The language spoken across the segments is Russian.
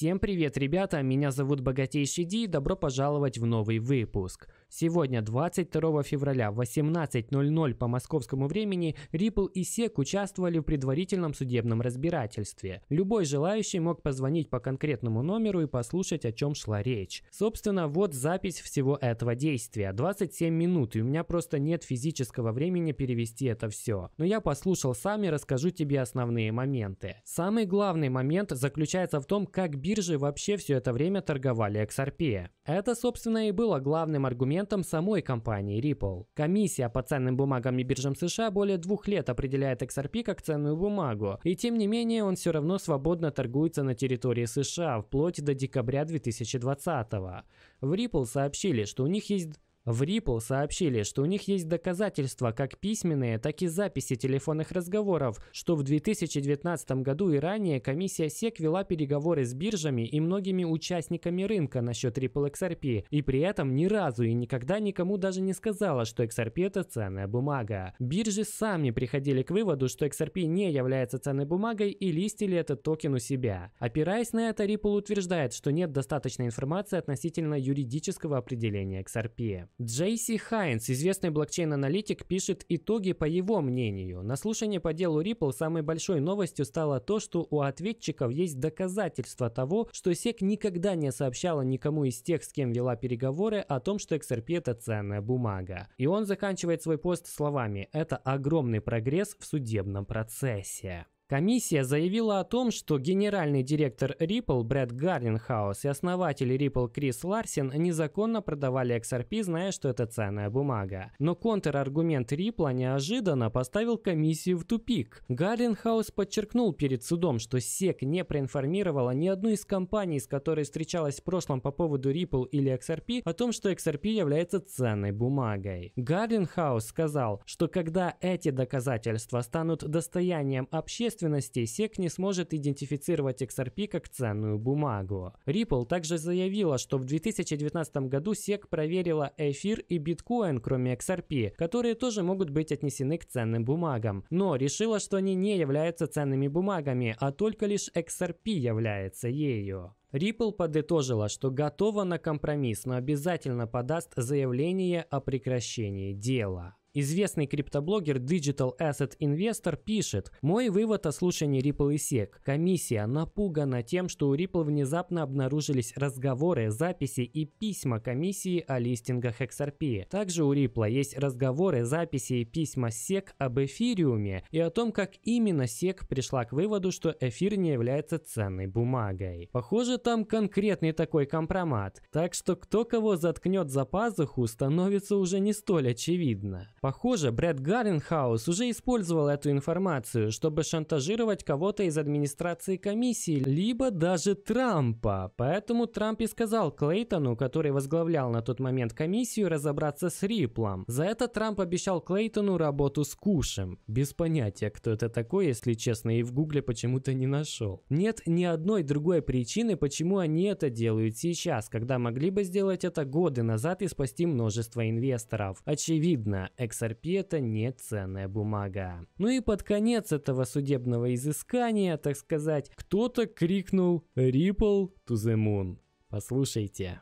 Всем привет, ребята! Меня зовут Богатейший Ди и добро пожаловать в новый выпуск. Сегодня, 22 февраля в 18.00 по московскому времени, Ripple и SEC участвовали в предварительном судебном разбирательстве. Любой желающий мог позвонить по конкретному номеру и послушать, о чем шла речь. Собственно, вот запись всего этого действия. 27 минут, и у меня просто нет физического времени перевести это все. Но я послушал сам и расскажу тебе основные моменты. Самый главный момент заключается в том, как бизнес бирже вообще все это время торговали XRP. Это, собственно, и было главным аргументом самой компании Ripple. Комиссия по ценным бумагам и биржам США более двух лет определяет XRP как ценную бумагу, и тем не менее он все равно свободно торгуется на территории США вплоть до декабря 2020 -го. В Ripple сообщили, что у них есть в Ripple сообщили, что у них есть доказательства, как письменные, так и записи телефонных разговоров, что в 2019 году и ранее комиссия SEC вела переговоры с биржами и многими участниками рынка насчет Ripple XRP, и при этом ни разу и никогда никому даже не сказала, что XRP это ценная бумага. Биржи сами приходили к выводу, что XRP не является ценной бумагой и листили этот токен у себя. Опираясь на это, Ripple утверждает, что нет достаточной информации относительно юридического определения XRP. Джейси Хайнс, известный блокчейн-аналитик, пишет итоги по его мнению. На слушании по делу Ripple самой большой новостью стало то, что у ответчиков есть доказательства того, что SEC никогда не сообщала никому из тех, с кем вела переговоры, о том, что XRP это ценная бумага. И он заканчивает свой пост словами «Это огромный прогресс в судебном процессе». Комиссия заявила о том, что генеральный директор Ripple Брэд Гарлинхаус и основатель Ripple Крис Ларсен незаконно продавали XRP, зная, что это ценная бумага. Но контраргумент Ripple неожиданно поставил комиссию в тупик. Гарлинхаус подчеркнул перед судом, что SEC не проинформировала ни одну из компаний, с которой встречалась в прошлом по поводу Ripple или XRP, о том, что XRP является ценной бумагой. Гарлинхаус сказал, что когда эти доказательства станут достоянием общественности, собственности SEC не сможет идентифицировать XRP как ценную бумагу. Ripple также заявила, что в 2019 году SEC проверила эфир и биткоин, кроме XRP, которые тоже могут быть отнесены к ценным бумагам, но решила, что они не являются ценными бумагами, а только лишь XRP является ею. Ripple подытожила, что готова на компромисс, но обязательно подаст заявление о прекращении дела. Известный криптоблогер Digital Asset Investor пишет, мой вывод о слушании Ripple и SEC. Комиссия напугана тем, что у Ripple внезапно обнаружились разговоры, записи и письма комиссии о листингах XRP. Также у Ripple есть разговоры, записи и письма SEC об эфириуме и о том, как именно SEC пришла к выводу, что эфир не является ценной бумагой. Похоже, там конкретный такой компромат. Так что кто кого заткнет за пазуху, становится уже не столь очевидно. Похоже, Брэд Гарренхаус уже использовал эту информацию, чтобы шантажировать кого-то из администрации комиссии, либо даже Трампа. Поэтому Трамп и сказал Клейтону, который возглавлял на тот момент комиссию, разобраться с Риплом. За это Трамп обещал Клейтону работу с Кушем. Без понятия, кто это такой, если честно, и в гугле почему-то не нашел. Нет ни одной другой причины, почему они это делают сейчас, когда могли бы сделать это годы назад и спасти множество инвесторов. Очевидно, XRP это не ценная бумага. Ну и под конец этого судебного изыскания, так сказать, кто-то крикнул «Ripple to the moon». Послушайте.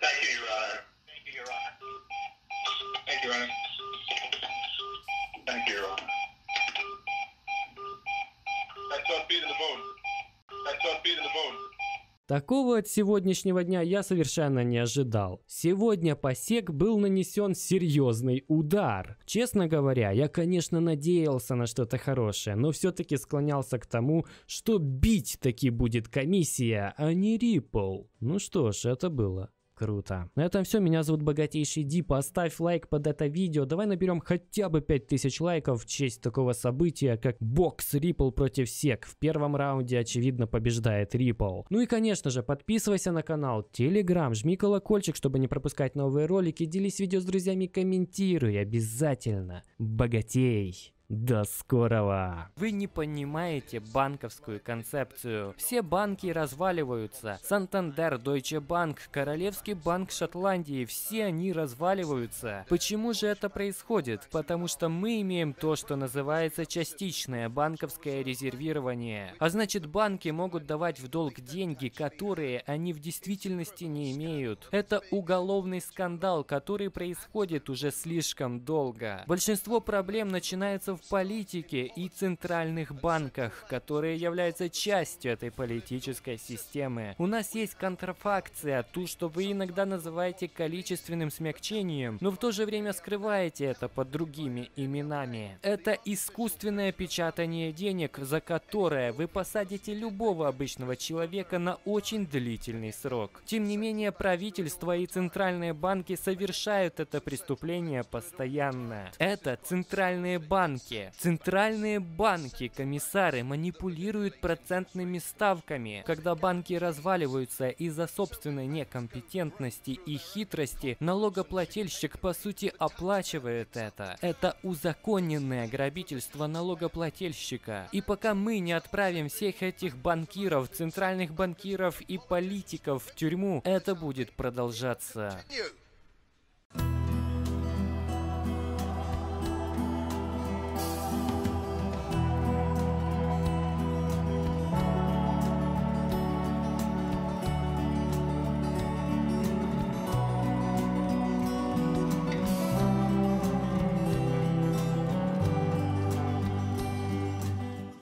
Thank you, Your Honor. Такого от сегодняшнего дня я совершенно не ожидал. Сегодня посек был нанесен серьезный удар. Честно говоря, я, конечно, надеялся на что-то хорошее, но все-таки склонялся к тому, что бить таки будет комиссия, а не Ripple. Ну что ж, это было. Круто. На этом все. Меня зовут Богатейший Ди. Поставь лайк под это видео. Давай наберем хотя бы 5000 лайков в честь такого события, как бокс Ripple против SEC. В первом раунде, очевидно, побеждает Ripple. Ну и, конечно же, подписывайся на канал, Telegram, жми колокольчик, чтобы не пропускать новые ролики, делись видео с друзьями, комментируй обязательно. Богатей! До скорого! Вы не понимаете банковскую концепцию. Все банки разваливаются. Сантандер, Deutsche Bank, Королевский банк Шотландии, все они разваливаются. Почему же это происходит? Потому что мы имеем то, что называется частичное банковское резервирование. А значит банки могут давать в долг деньги, которые они в действительности не имеют. Это уголовный скандал, который происходит уже слишком долго. Большинство проблем начинается в в политике и центральных банках, которые являются частью этой политической системы. У нас есть контрафакция, ту, что вы иногда называете количественным смягчением, но в то же время скрываете это под другими именами. Это искусственное печатание денег, за которое вы посадите любого обычного человека на очень длительный срок. Тем не менее, правительство и центральные банки совершают это преступление постоянно. Это центральные банки, банки. Центральные банки, комиссары манипулируют процентными ставками. Когда банки разваливаются из-за собственной некомпетентности и хитрости, налогоплательщик по сути оплачивает это. Это узаконенное грабительство налогоплательщика. И пока мы не отправим всех этих банкиров, центральных банкиров и политиков в тюрьму, это будет продолжаться.